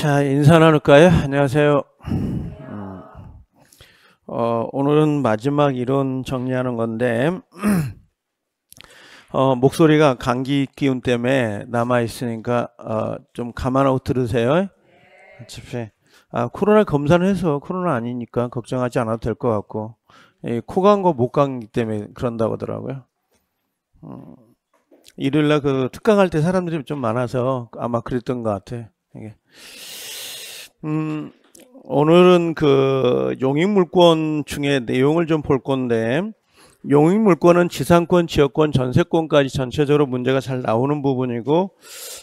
자, 인사 나눌까요? 안녕하세요. 음. 어, 오늘은 마지막 이론 정리하는 건데, 어, 목소리가 감기 기운 때문에 남아있으니까, 어, 좀 감안하고 들으세요. 어 아, 코로나 검사를 해서 코로나 아니니까 걱정하지 않아도 될 것 같고, 코간거못 간기 때문에 그런다고 하더라고요. 음, 일요일날 그 특강할 때 사람들이 좀 많아서 아마 그랬던 것 같아요. 음, 오늘은 그 용익물권 중에 내용을 좀 볼 건데 용익물권은 지상권, 지역권, 전세권까지 전체적으로 문제가 잘 나오는 부분이고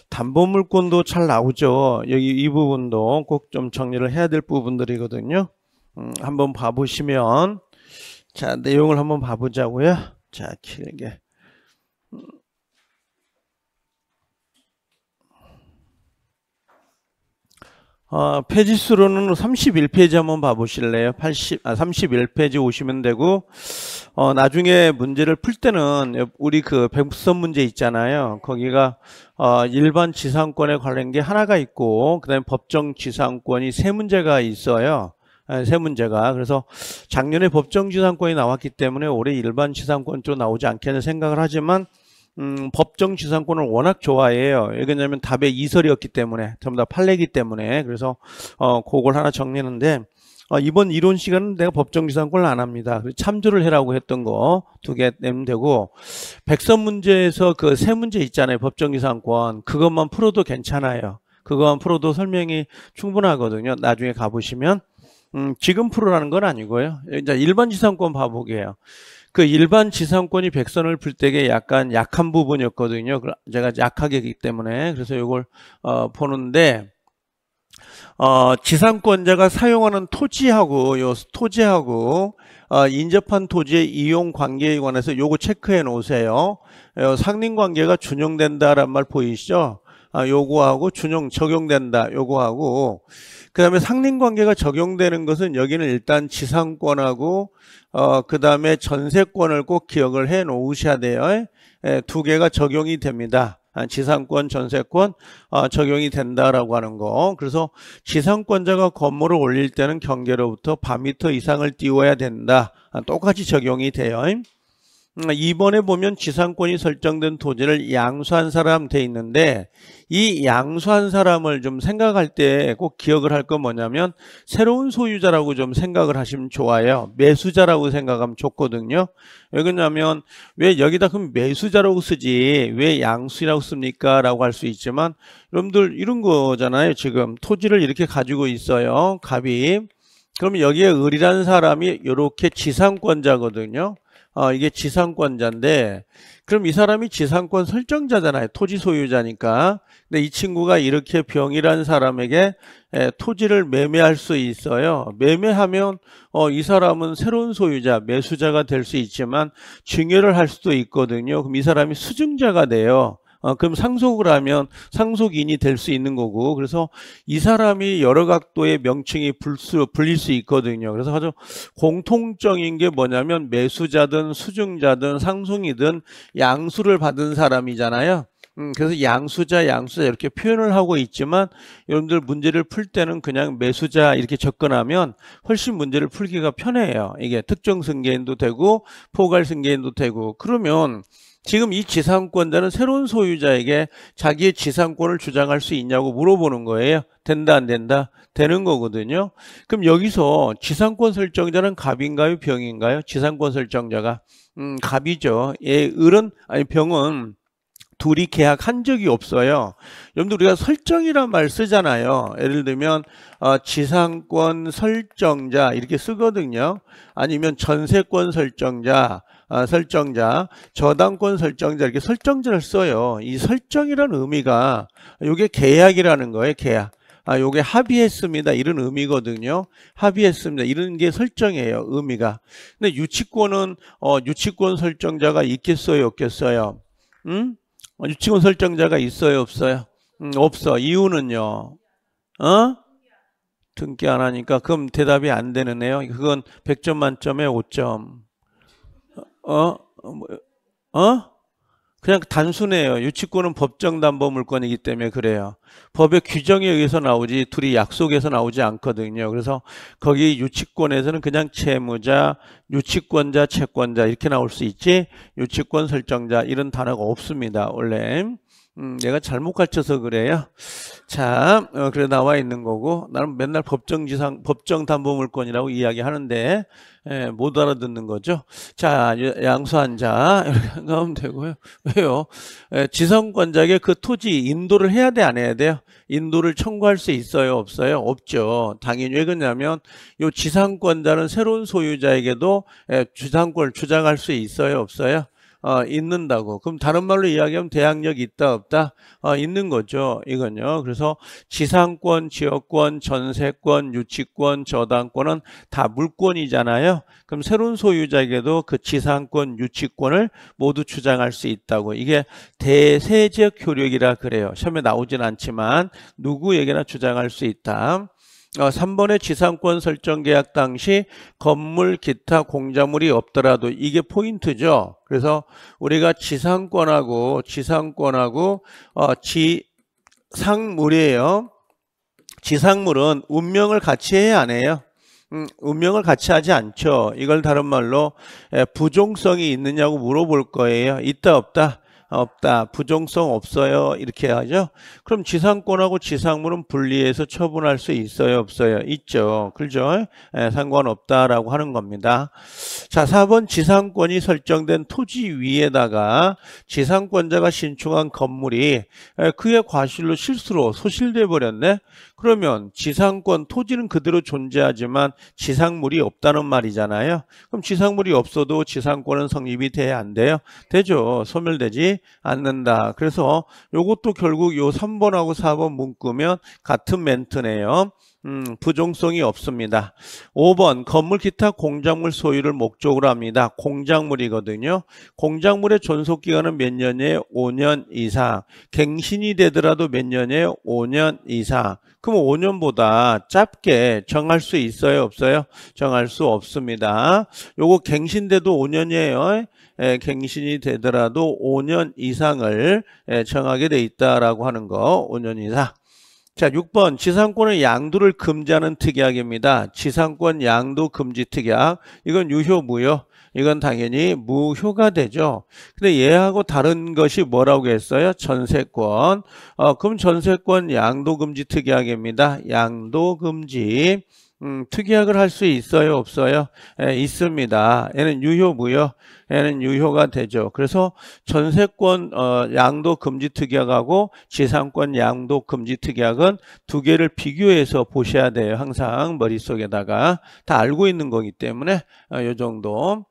담보물권도 잘 나오죠. 여기 이 부분도 꼭 좀 정리를 해야 될 부분들이거든요. 음, 한번 봐보시면 자 내용을 한번 봐보자고요. 자 길게 음, 어, 페이지 수로는 31페이지 한번 봐보실래요? 80, 아, 31페이지 오시면 되고, 어, 나중에 문제를 풀 때는 우리 그 백선 문제 있잖아요. 거기가, 어, 일반 지상권에 관련된 게 하나가 있고, 그 다음에 법정 지상권이 세 문제가 있어요. 예, 세 문제가 그래서 작년에 법정지상권이 나왔기 때문에 올해 일반지상권 쪽 나오지 않겠는 생각을 하지만 음, 법정 지상권을 워낙 좋아해요. 왜냐면답의 이설이었기 때문에 전부 다 판례기 때문에 그래서 어, 그걸 하나 정리했는데 어, 이번 이론 시간은 내가 법정 지상권을 안 합니다. 참조를 해라고 했던 거 두 개 내면 되고 백선 문제에서 그 세 문제 있잖아요. 법정 지상권 그것만 풀어도 괜찮아요. 그것만 풀어도 설명이 충분하거든요. 나중에 가보시면 음, 지금 풀어라는건 아니고요. 이제 일반 지상권 바보기예요. 그 일반 지상권이 백선을 풀 때게 약간 약한 부분이었거든요. 제가 약하게기 때문에 그래서 이걸 어, 보는데 어, 지상권자가 사용하는 토지하고 요 토지하고 어, 인접한 토지의 이용 관계에 관해서 요거 체크해 놓으세요. 어, 상린 관계가 준용된다란말 보이시죠? 아, 요구하고 준용 적용된다 요구하고 그다음에 상린 관계가 적용되는 것은 여기는 일단 지상권하고 어 그다음에 전세권을 꼭 기억을 해 놓으셔야 돼요. 예, 두 개가 적용이 됩니다. 아, 지상권, 전세권 어, 적용이 된다라고 하는 거. 그래서 지상권자가 건물을 올릴 때는 경계로부터 반미터 이상을 띄워야 된다. 아, 똑같이 적용이 돼요. 이번에 보면 지상권이 설정된 토지를 양수한 사람 돼 있는데 이 양수한 사람을 좀 생각할 때 꼭 기억을 할 건 뭐냐면 새로운 소유자라고 좀 생각을 하시면 좋아요. 매수자라고 생각하면 좋거든요. 왜 그러냐면 왜 여기다 그럼 매수자라고 쓰지 왜 양수라고 씁니까? 라고 할 수 있지만 여러분들 이런 거잖아요. 지금 토지를 이렇게 가지고 있어요. 갑이. 그러면 여기에 을이라는 사람이 이렇게 지상권자거든요. 어, 이게 지상권자인데 그럼 이 사람이 지상권 설정자잖아요. 토지 소유자니까. 근데 이 친구가 이렇게 병이란 사람에게 에, 토지를 매매할 수 있어요. 매매하면 어, 이 사람은 새로운 소유자, 매수자가 될 수 있지만 증여를 할 수도 있거든요. 그럼 이 사람이 수증자가 돼요. 어, 그럼 상속을 하면 상속인이 될 수 있는 거고 그래서 이 사람이 여러 각도의 명칭이 불수, 불릴 수 있거든요. 그래서 아주 공통적인 게 뭐냐면 매수자든 수증자든 상속이든 양수를 받은 사람이잖아요. 음, 그래서 양수자, 양수자 이렇게 표현을 하고 있지만 여러분들 문제를 풀 때는 그냥 매수자 이렇게 접근하면 훨씬 문제를 풀기가 편해요. 이게 특정 승계인도 되고 포괄 승계인도 되고 그러면 지금 이 지상권자는 새로운 소유자에게 자기의 지상권을 주장할 수 있냐고 물어보는 거예요. 된다 안 된다 되는 거거든요. 그럼 여기서 지상권 설정자는 갑인가요 병인가요? 지상권 설정자가 음, 갑이죠. 예, 을은 아니 병은 둘이 계약한 적이 없어요. 여러분들 우리가 설정이란 말 쓰잖아요. 예를 들면 어, 지상권 설정자 이렇게 쓰거든요. 아니면 전세권 설정자 아, 설정자, 저당권 설정자 이렇게 설정자를 써요. 이 설정이라는 의미가 이게 계약이라는 거예요. 계약. 아, 요게 합의했습니다. 이런 의미거든요. 합의했습니다. 이런 게 설정이에요. 의미가. 근데 유치권은 어, 유치권 설정자가 있겠어요, 없겠어요? 응? 음? 어, 유치권 설정자가 있어요, 없어요? 음, 없어. 이유는요. 어? 등기 안 하니까 그럼 대답이 안 되는 애요. 그건 100점 만점에 5점. 어? 어, 뭐, 어? 그냥 단순해요. 유치권은 법정 담보 물건이기 때문에 그래요. 법의 규정에 의해서 나오지 둘이 약속에서 나오지 않거든요. 그래서 거기 유치권에서는 그냥 채무자, 유치권자, 채권자 이렇게 나올 수 있지 유치권 설정자 이런 단어가 없습니다. 원래 음, 내가 잘못 가르쳐서 그래요. 자, 어, 그래 나와 있는 거고 나는 맨날 법정지상 법정담보물권이라고 이야기하는데 예, 못 알아듣는 거죠. 자, 양수한 자 이렇게 나오면 되고요. 왜요? 예, 지상권자에게그 토지 인도를 해야 돼안 해야 돼요? 인도를 청구할 수 있어요? 없어요? 없죠. 당연히 왜 그러냐면 이 지상권자는 새로운 소유자에게도 예, 주상권을 주장할 수 있어요? 없어요? 어, 있는다고. 그럼 다른 말로 이야기하면 대항력 있다 없다 어, 있는 거죠. 이건요. 그래서 지상권, 지역권, 전세권, 유치권, 저당권은 다 물권이잖아요. 그럼 새로운 소유자에게도 그 지상권, 유치권을 모두 주장할 수 있다고. 이게 대세적 효력이라 그래요. 시험에 나오진 않지만 누구에게나 주장할 수 있다. 3번의 어, 지상권 설정 계약 당시 건물, 기타, 공작물이 없더라도 이게 포인트죠. 그래서 우리가 지상권하고 지상권하고 어, 지상물이에요. 지상물은 운명을 같이 해야 안 해요. 음, 운명을 같이 하지 않죠. 이걸 다른 말로 부종성이 있느냐고 물어볼 거예요. 있다 없다. 없다, 부정성 없어요 이렇게 하죠. 그럼 지상권하고 지상물은 분리해서 처분할 수 있어요, 없어요? 있죠, 그죠? 예, 상관없다라고 하는 겁니다. 자, 4번 지상권이 설정된 토지 위에다가 지상권자가 신청한 건물이 예, 그의 과실로 실수로 소실돼 버렸네. 그러면 지상권 토지는 그대로 존재하지만 지상물이 없다는 말이잖아요. 그럼 지상물이 없어도 지상권은 성립이 돼야 안 돼요? 되죠. 소멸되지 않는다. 그래서 이것도 결국 요 3번하고 4번 문구면 같은 멘트네요. 음, 부정성이 없습니다. 5번 건물 기타 공작물 소유를 목적으로 합니다. 공작물이거든요. 공작물의 존속기간은 몇 년에 5년 이상. 갱신이 되더라도 몇 년에 5년 이상. 그럼 5년보다 짧게 정할 수 있어요? 없어요? 정할 수 없습니다. 요거 갱신돼도 5년이에요. 에, 예, 갱신이 되더라도 5년 이상을 에, 예, 정하게 돼 있다라고 하는 거. 5년 이상. 자, 6번 지상권의 양도를 금지하는 특약입니다. 지상권 양도 금지 특약. 이건 유효무효. 이건 당연히 무효가 되죠. 근데 얘하고 다른 것이 뭐라고 했어요? 전세권. 어, 그럼 전세권 양도 금지 특약입니다. 양도 금지. 음, 특약을 할 수 있어요 없어요? 예, 있습니다. 얘는 유효무효. 얘는 유효가 되죠. 그래서 전세권 어, 양도 금지 특약하고 지상권 양도 금지 특약은 두 개를 비교해서 보셔야 돼요. 항상 머릿속에다가 다 알고 있는 거기 때문에 어, 이 정도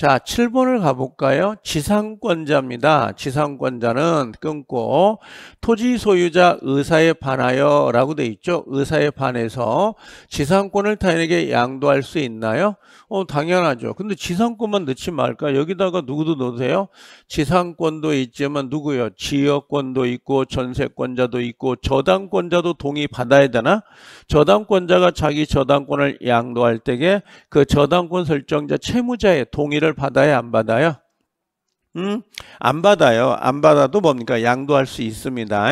자, 7번을 가볼까요? 지상권자입니다. 지상권자는 끊고 토지 소유자 의사에 반하여 라고 돼 있죠. 의사에 반해서 지상권을 타인에게 양도할 수 있나요? 어, 당연하죠. 근데 지상권만 넣지 말까? 여기다가 누구도 넣으세요? 지상권도 있지만 누구요? 지역권도 있고 전세권자도 있고 저당권자도 동의 받아야 되나? 저당권자가 자기 저당권을 양도할 때에 그 저당권 설정자 채무자의 동의를 혜택을 받아야안 받아요? 음? 안 받아요. 안 받아도 뭡니까? 양도할 수 있습니다.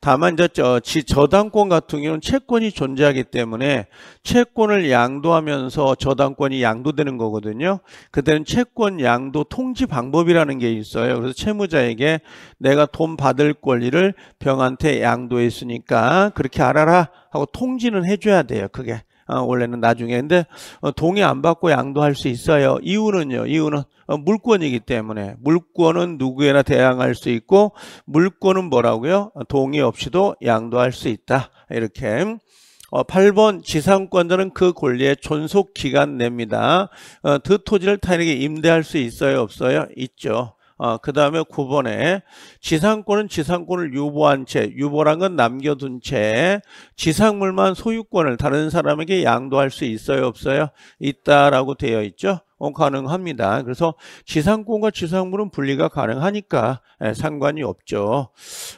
다만 저, 지 저당권 같은 경우는 채권이 존재하기 때문에 채권을 양도하면서 저당권이 양도되는 거거든요. 그때는 채권 양도 통지 방법이라는 게 있어요. 그래서 채무자에게 내가 돈 받을 권리를 병한테 양도했으니까 그렇게 알아라 하고 통지는 해줘야 돼요. 그게 어, 원래는 나중에. 근데 어, 동의 안 받고 양도할 수 있어요. 이유는요. 이유는 어, 물권이기 때문에 물권은 누구에나 대항할 수 있고 물권은 뭐라고요? 동의 없이도 양도할 수 있다. 이렇게. 어, 8번 지상권자는 그 권리의 존속기간 냅니다. 어, 그 토지를 타인에게 임대할 수 있어요? 없어요? 있죠. 어, 그 다음에 9번에 지상권은 지상권을 유보한 채 유보란 건 남겨둔 채 지상물만 소유권을 다른 사람에게 양도할 수 있어요 없어요? 있다라고 되어 있죠 어, 가능합니다 그래서 지상권과 지상물은 분리가 가능하니까 예, 상관이 없죠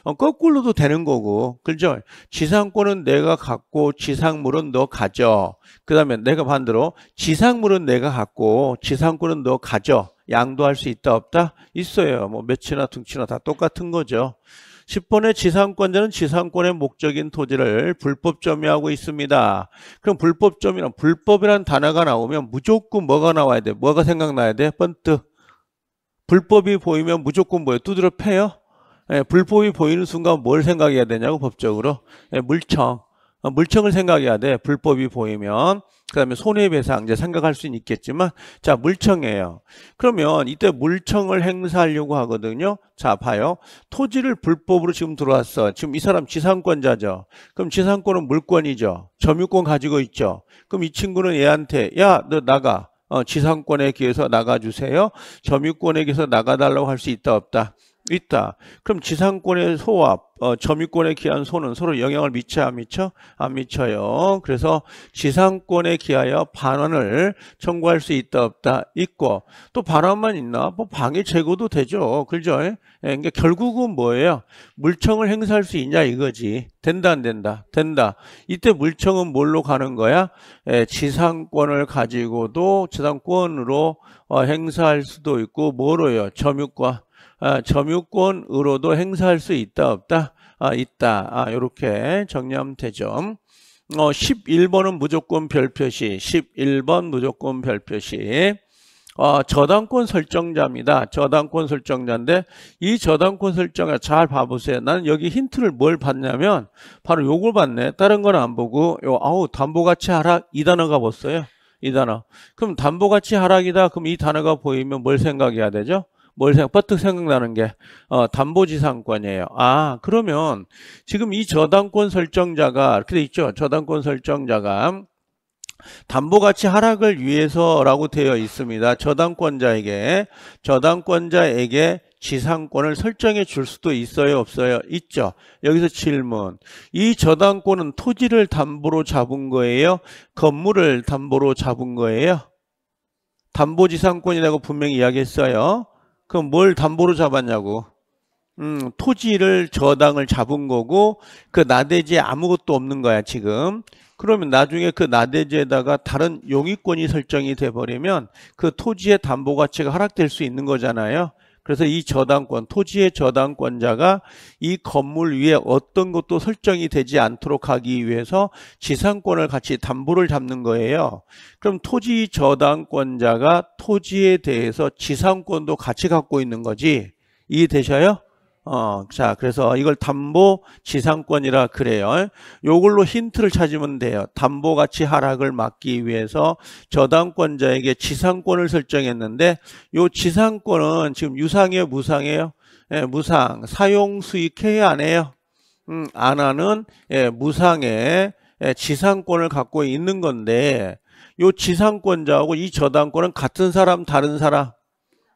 어, 거꾸로도 되는 거고 그죠 지상권은 내가 갖고 지상물은 너 가져 그 다음에 내가 반대로 지상물은 내가 갖고 지상권은 너 가져 양도할 수 있다 없다? 있어요. 뭐몇치나 등치나 다 똑같은 거죠. 10번의 지상권자는 지상권의 목적인 토지를 불법 점유하고 있습니다. 그럼 불법 점유란 불법이란 단어가 나오면 무조건 뭐가 나와야 돼? 뭐가 생각나야 돼? 번트 불법이 보이면 무조건 뭐예요? 두드려 패요? 예, 불법이 보이는 순간 뭘 생각해야 되냐고 법적으로 예, 물청 어, 물청을 생각해야 돼 불법이 보이면 그다음에 손해배상제 이 생각할 수는 있겠지만 자 물청이에요. 그러면 이때 물청을 행사하려고 하거든요. 자 봐요. 토지를 불법으로 지금 들어왔어. 지금 이 사람 지상권자죠. 그럼 지상권은 물권이죠. 점유권 가지고 있죠. 그럼 이 친구는 얘한테 야 너 나가. 어, 지상권에 기해서 나가주세요. 점유권에 기해서 나가달라고 할 수 있다 없다. 있다. 그럼 지상권의 소와 어, 점유권에 기한 소는 서로 영향을 미쳐 안 미쳐? 안 미쳐요. 그래서 지상권에 기하여 반환을 청구할 수 있다 없다 있고 또 반환만 있나? 뭐 방해 제거도 되죠. 그죠? 예, 그러니까 결국은 뭐예요? 물청을 행사할 수 있냐 이거지. 된다 안 된다? 된다. 이때 물청은 뭘로 가는 거야? 예, 지상권을 가지고도 지상권으로 어, 행사할 수도 있고 뭐로요? 점유권 아, 점유권으로도 행사할 수 있다 없다 아, 있다 아, 이렇게 정리하면 되죠. 어, 11번은 무조건 별표시 11번 무조건 별표시 어, 저당권 설정자입니다. 저당권 설정자인데 이 저당권 설정자 잘 봐보세요. 나는 여기 힌트를 뭘 봤냐면 바로 요걸 봤네. 다른 건 안 보고 요 아우 담보가치 하락 이 단어가 봤어요. 이 단어. 그럼 담보가치 하락이다. 그럼 이 단어가 보이면 뭘 생각해야 되죠? 뭘 생각, 버뜩 생각나는 게 어, 담보지상권이에요. 아 그러면 지금 이 저당권 설정자가 이렇게 돼 있죠. 저당권 설정자가 담보가치 하락을 위해서라고 되어 있습니다. 저당권자에게 저당권자에게 지상권을 설정해 줄 수도 있어요 없어요 있죠 여기서 질문 이 저당권은 토지를 담보로 잡은 거예요 건물을 담보로 잡은 거예요 담보지상권이라고 분명히 이야기했어요 그럼 뭘 담보로 잡았냐고. 음, 토지를 저당을 잡은 거고 그 나대지에 아무것도 없는 거야 지금 그러면 나중에 그 나대지에다가 다른 용의권이 설정이 돼버리면 그 토지의 담보가치가 하락될 수 있는 거잖아요 그래서 이 저당권, 토지의 저당권자가 이 건물 위에 어떤 것도 설정이 되지 않도록 하기 위해서 지상권을 같이 담보를 잡는 거예요. 그럼 토지 저당권자가 토지에 대해서 지상권도 같이 갖고 있는 거지. 이해되셔요? 어, 자, 그래서 이걸 담보 지상권이라 그래요. 요걸로 힌트를 찾으면 돼요. 담보 가치 하락을 막기 위해서 저당권자에게 지상권을 설정했는데 요 지상권은 지금 유상이에요, 무상이에요? 예, 무상. 사용 수익 해야 안 해요? 음, 안 하는 예, 무상의 예, 지상권을 갖고 있는 건데 요 지상권자하고 이 저당권은 같은 사람, 다른 사람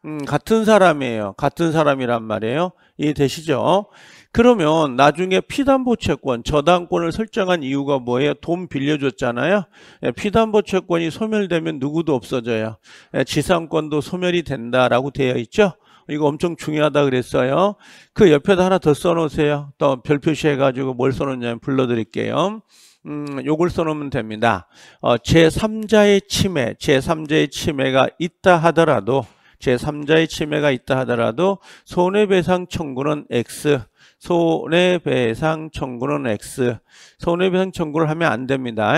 음, 같은 사람이에요. 같은 사람이란 말이에요. 이해되시죠? 그러면 나중에 피담보 채권, 저당권을 설정한 이유가 뭐예요? 돈 빌려줬잖아요. 예, 피담보 채권이 소멸되면 누구도 없어져요. 예, 지상권도 소멸이 된다라고 되어 있죠. 이거 엄청 중요하다 그랬어요. 그 옆에다 하나 더 써놓으세요. 또 별표시해가지고 뭘 써놓냐면 불러드릴게요. 음, 요걸 써놓으면 됩니다. 어, 제3자의 침해, 제3자의 침해가 있다 하더라도 제3자의 침해가 있다 하더라도 손해배상 청구는 X, 손해배상 청구는 X, 손해배상 청구를 하면 안 됩니다.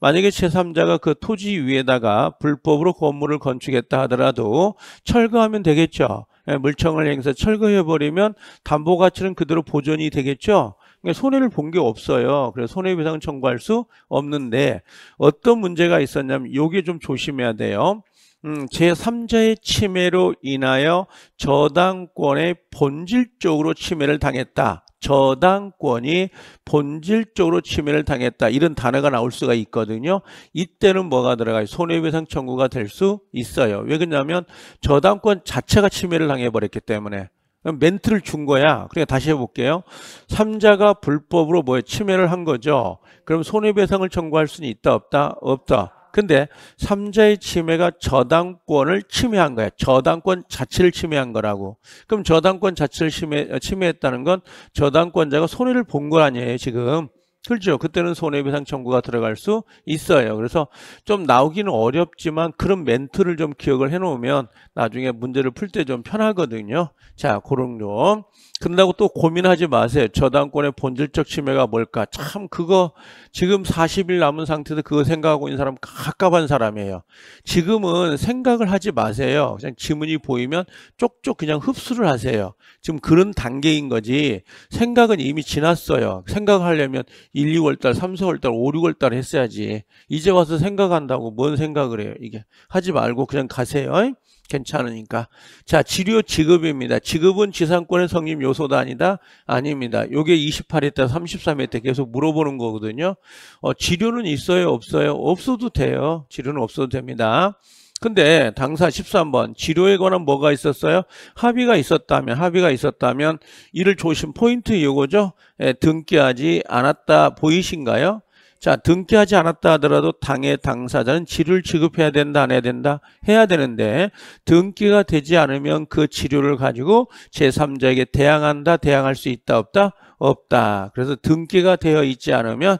만약에 제3자가 그 토지 위에다가 불법으로 건물을 건축했다 하더라도 철거하면 되겠죠. 예, 물청을 행해 철거해버리면 담보 가치는 그대로 보존이 되겠죠. 그러니까 손해를 본 게 없어요. 그래서 손해배상 청구할 수 없는데 어떤 문제가 있었냐면 이게 좀 조심해야 돼요. 음, 제3자의 침해로 인하여 저당권의 본질적으로 침해를 당했다. 저당권이 본질적으로 침해를 당했다. 이런 단어가 나올 수가 있거든요. 이때는 뭐가 들어가요? 손해배상 청구가 될 수 있어요. 왜 그러냐면 저당권 자체가 침해를 당해버렸기 때문에 멘트를 준 거야. 그러니까 다시 해볼게요. 3자가 불법으로 뭐에 침해를 한 거죠. 그럼 손해배상을 청구할 수는 있다 없다? 없다. 근데 삼자의 침해가 저당권을 침해한 거야. 저당권 자체를 침해한 거라고. 그럼 저당권 자체를 침해, 침해했다는 건 저당권자가 손해를 본 거 아니에요, 지금. 그렇죠. 그때는 손해배상 청구가 들어갈 수 있어요. 그래서 좀 나오기는 어렵지만 그런 멘트를 좀 기억을 해놓으면 나중에 문제를 풀 때 좀 편하거든요. 자, 그런 점. 그런다고 또 고민하지 마세요. 저당권의 본질적 침해가 뭘까? 참 그거 지금 40일 남은 상태에서 그거 생각하고 있는 사람 가깝한 사람이에요. 지금은 생각을 하지 마세요. 그냥 지문이 보이면 쪽쪽 그냥 흡수를 하세요. 지금 그런 단계인 거지 생각은 이미 지났어요. 생각하려면 1, 2월 달, 3, 4월 달, 5, 6월 달 했어야지. 이제 와서 생각한다고 뭔 생각을 해요, 이게. 하지 말고 그냥 가세요. 어이? 괜찮으니까. 자, 치료 지급입니다. 지급은 지상권의 성립 요소도 아니다? 아닙니다. 요게 28회 때, 33회 때 계속 물어보는 거거든요. 어, 치료는 있어요, 없어요? 없어도 돼요. 치료는 없어도 됩니다. 근데 당사 13번 지료에 관한 뭐가 있었어요? 합의가 있었다면 합의가 있었다면 이를 조심 포인트 이거죠 예, 등기하지 않았다 보이신가요? 자 등기하지 않았다 하더라도 당해 당사자는 지를 지급해야 된다 안 해야 된다 해야 되는데 등기가 되지 않으면 그 지료를 가지고 제3자에게 대항한다 대항할 수 있다 없다 없다 그래서 등기가 되어 있지 않으면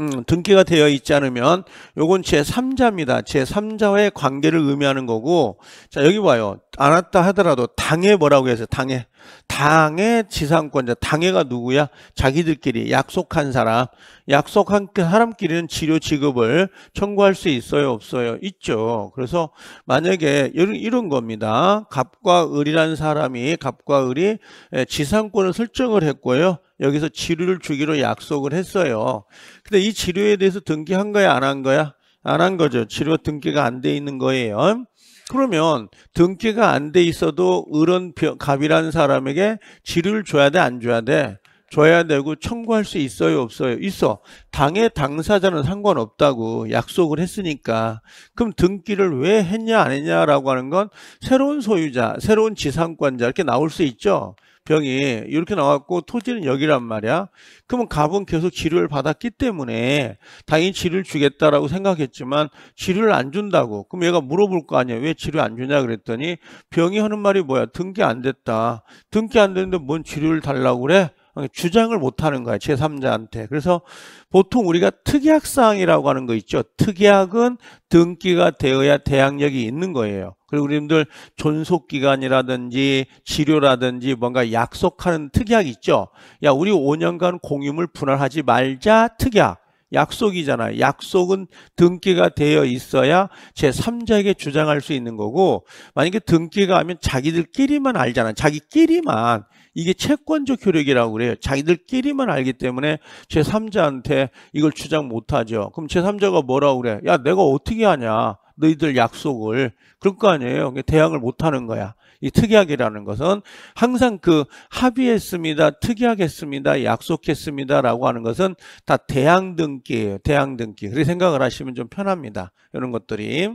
음, 등기가 되어 있지 않으면 요건 제3자입니다. 제3자와의 관계를 의미하는 거고 자 여기 봐요. 안았다 하더라도 당해 뭐라고 해서 당해 당해 지상권자 당해가 누구야? 자기들끼리 약속한 사람 약속한 그 사람끼리는 치료 지급을 청구할 수 있어요 없어요? 있죠. 그래서 만약에 이런, 겁니다. 갑과 을이라는 사람이 갑과 을이 예, 지상권을 설정을 했고요. 여기서 치료를 주기로 약속을 했어요. 근데 이 치료에 대해서 등기한 거야, 안 한 거야? 안 한 거죠. 치료 등기가 안 돼 있는 거예요. 그러면 등기가 안 돼 있어도 을은 갑이라는 사람에게 치료를 줘야 돼, 안 줘야 돼? 줘야 되고 청구할 수 있어요 없어요 있어 당의 당사자는 상관없다고 약속을 했으니까 그럼 등기를 왜 했냐 안 했냐라고 하는 건 새로운 소유자 새로운 지상권자 이렇게 나올 수 있죠 병이 이렇게 나왔고 토지는 여기란 말이야. 그러면 갑은 계속 치료를 받았기 때문에 당연히 치료를 주겠다라고 생각했지만 치료를 안 준다고. 그럼 얘가 물어볼 거 아니야. 왜 치료 안 주냐 그랬더니 병이 하는 말이 뭐야. 등기 안 됐다. 등기 안 됐는데 뭔 치료를 달라고 그래? 어, 주장을 못하는 거야 제3자한테 그래서 보통 우리가 특약사항이라고 하는 거 있죠 특약은 등기가 되어야 대항력이 있는 거예요 그리고 우리들 존속기간이라든지 치료라든지 뭔가 약속하는 특약 있죠 야 우리 5년간 공유물 분할하지 말자 특약 약속이잖아요. 약속은 등기가 되어 있어야 제3자에게 주장할 수 있는 거고 만약에 등기가 하면 자기들끼리만 알잖아. 자기끼리만 이게 채권적 효력이라고 그래요. 자기들끼리만 알기 때문에 제3자한테 이걸 주장 못하죠. 그럼 제3자가 뭐라고 그래? 야, 내가 어떻게 하냐? 너희들 약속을. 그럴 거 아니에요. 대항을 못하는 거야. 이 특약이라는 것은 항상 그 합의했습니다, 특이하겠습니다 약속했습니다라고 하는 것은 다 대항 등기예요. 대항 등기. 그렇게 생각을 하시면 좀 편합니다. 이런 것들이.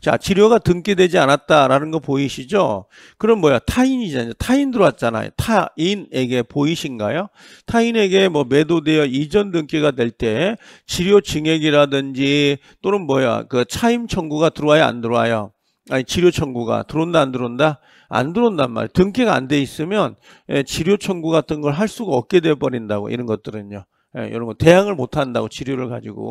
자, 치료가 등기되지 않았다라는 거 보이시죠? 그럼 뭐야? 타인이잖아요. 타인 들어왔잖아요. 타인에게 보이신가요? 타인에게 뭐 매도되어 이전 등기가 될 때 치료 증액이라든지 또는 뭐야? 그 차임 청구가 들어와야 안 들어와요? 아니 치료 청구가 들어온다 안 들어온다? 안 들어온단 말이에요. 등기가 안 돼 있으면 예, 치료 청구 같은 걸 할 수가 없게 돼 버린다고 이런 것들은요. 예, 이런 거 대항을 못 한다고 치료를 가지고